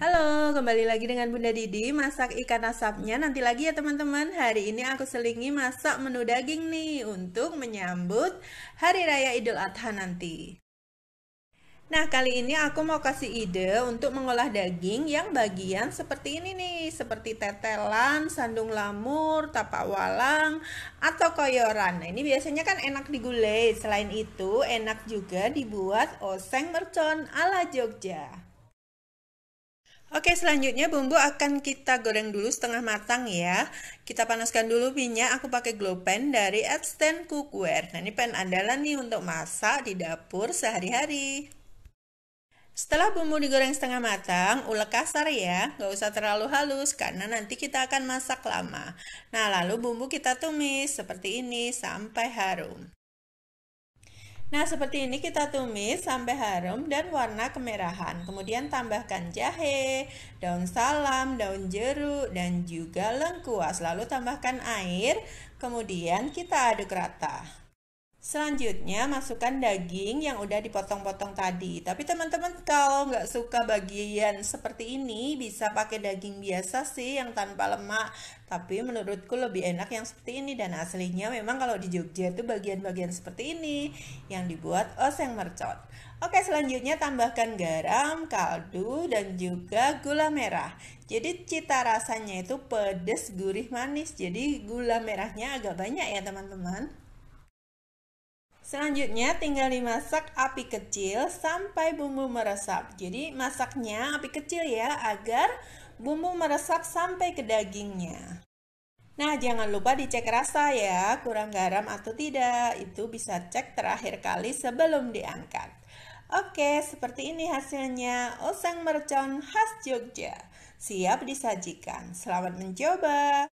Halo, kembali lagi dengan Bunda Didi masak ikan asapnya nanti lagi ya teman-teman. Hari ini aku selingi masak menu daging nih untuk menyambut Hari Raya Idul Adha nanti. Nah, kali ini aku mau kasih ide untuk mengolah daging yang bagian seperti ini nih, seperti tetelan, sandung lamur, tapak walang, atau koyoran. Nah, ini biasanya kan enak digulai. Selain itu, enak juga dibuat oseng mercon ala Jogja. Oke, selanjutnya bumbu akan kita goreng dulu setengah matang ya. Kita panaskan dulu minyak, aku pakai glow pen dari Epstein Cookware. Nah, ini pan andalan nih untuk masak di dapur sehari-hari. Setelah bumbu digoreng setengah matang, ulek kasar ya, nggak usah terlalu halus karena nanti kita akan masak lama. Nah, lalu bumbu kita tumis seperti ini sampai harum. Nah, seperti ini kita tumis sampai harum dan warna kemerahan. Kemudian tambahkan jahe, daun salam, daun jeruk, dan juga lengkuas. Lalu tambahkan air, kemudian kita aduk rata. Selanjutnya masukkan daging yang udah dipotong-potong tadi. Tapi teman-teman kalau nggak suka bagian seperti ini bisa pakai daging biasa sih yang tanpa lemak. Tapi menurutku lebih enak yang seperti ini dan aslinya memang kalau di Jogja itu bagian-bagian seperti ini yang dibuat oseng mercon. Oke selanjutnya tambahkan garam, kaldu dan juga gula merah. Jadi cita rasanya itu pedes, gurih, manis. Jadi gula merahnya agak banyak ya teman-teman. Selanjutnya tinggal dimasak api kecil sampai bumbu meresap. Jadi masaknya api kecil ya agar bumbu meresap sampai ke dagingnya. Nah, jangan lupa dicek rasa ya, kurang garam atau tidak. Itu bisa cek terakhir kali sebelum diangkat. Oke, seperti ini hasilnya oseng mercon khas Jogja. Siap disajikan. Selamat mencoba.